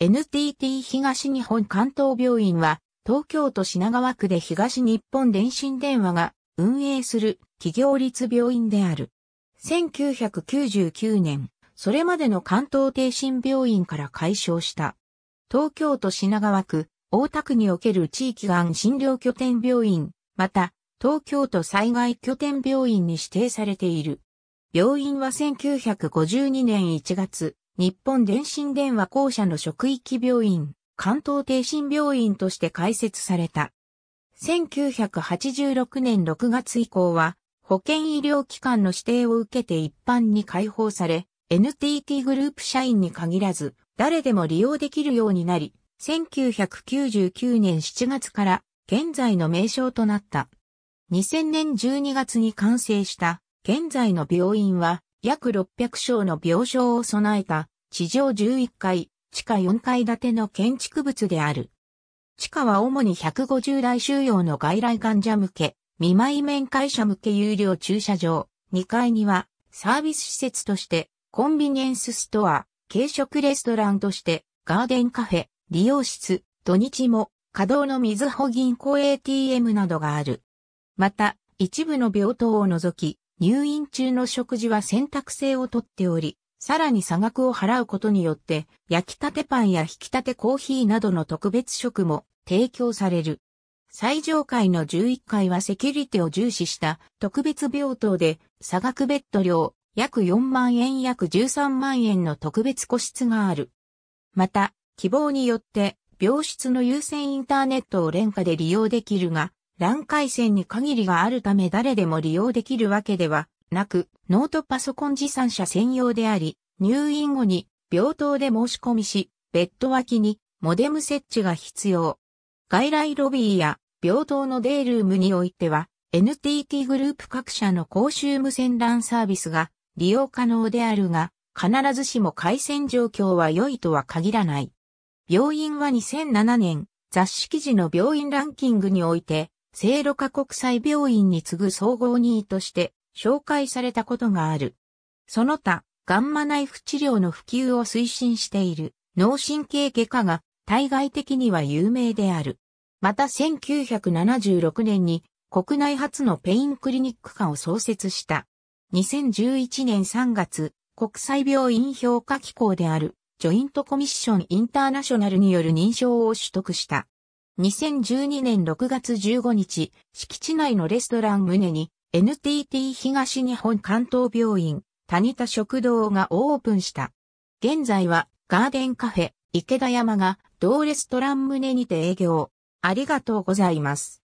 NTT 東日本関東病院は、東京都品川区で東日本電信電話が運営する企業立病院である。1999年、それまでの関東低心病院から解消した。東京都品川区、大田区における地域がん診療拠点病院、また、東京都災害拠点病院に指定されている。病院は1952年1月、日本電信電話公社の職域病院、関東定心病院として開設された。1986年6月以降は、保健医療機関の指定を受けて一般に開放され、NTT グループ社員に限らず、誰でも利用できるようになり、1999年7月から現在の名称となった。2000年12月に完成した現在の病院は約600床の病床を備えた地上11階、地下4階建ての建築物である。地下は主に150台収容の外来患者向け、未満面会者向け有料駐車場、2階にはサービス施設としてコンビニエンスストア、軽食レストランとしてガーデンカフェ、利用室、土日も稼働の水穂銀行 ATM などがある。また、一部の病棟を除き、入院中の食事は選択制をとっており、さらに差額を払うことによって、焼きたてパンや引きたてコーヒーなどの特別食も提供される。最上階の11階はセキュリティを重視した特別病棟で、差額ベッド料約4万円約13万円の特別個室がある。また、希望によって病室の優先インターネットを廉価で利用できるが、乱回線に限りがあるため誰でも利用できるわけではなく、ノートパソコン持参者専用であり、入院後に病棟で申し込みし、ベッド脇にモデム設置が必要。外来ロビーや病棟のデールームにおいては、NTT グループ各社の公衆無線 LAN サービスが利用可能であるが、必ずしも回線状況は良いとは限らない。病院は2007年、雑誌記事の病院ランキングにおいて、聖路加国際病院に次ぐ総合2位として紹介されたことがある。その他、ガンマナイフ治療の普及を推進している脳神経外科が対外的には有名である。また1976年に国内初のペインクリニック科を創設した。2011年3月、国際病院評価機構であるジョイントコミッションインターナショナルによる認証を取得した。2012年6月15日、敷地内のレストラン棟に NTT 東日本関東病院、谷田食堂がオープンした。現在はガーデンカフェ池田山が同レストラン棟にて営業。ありがとうございます。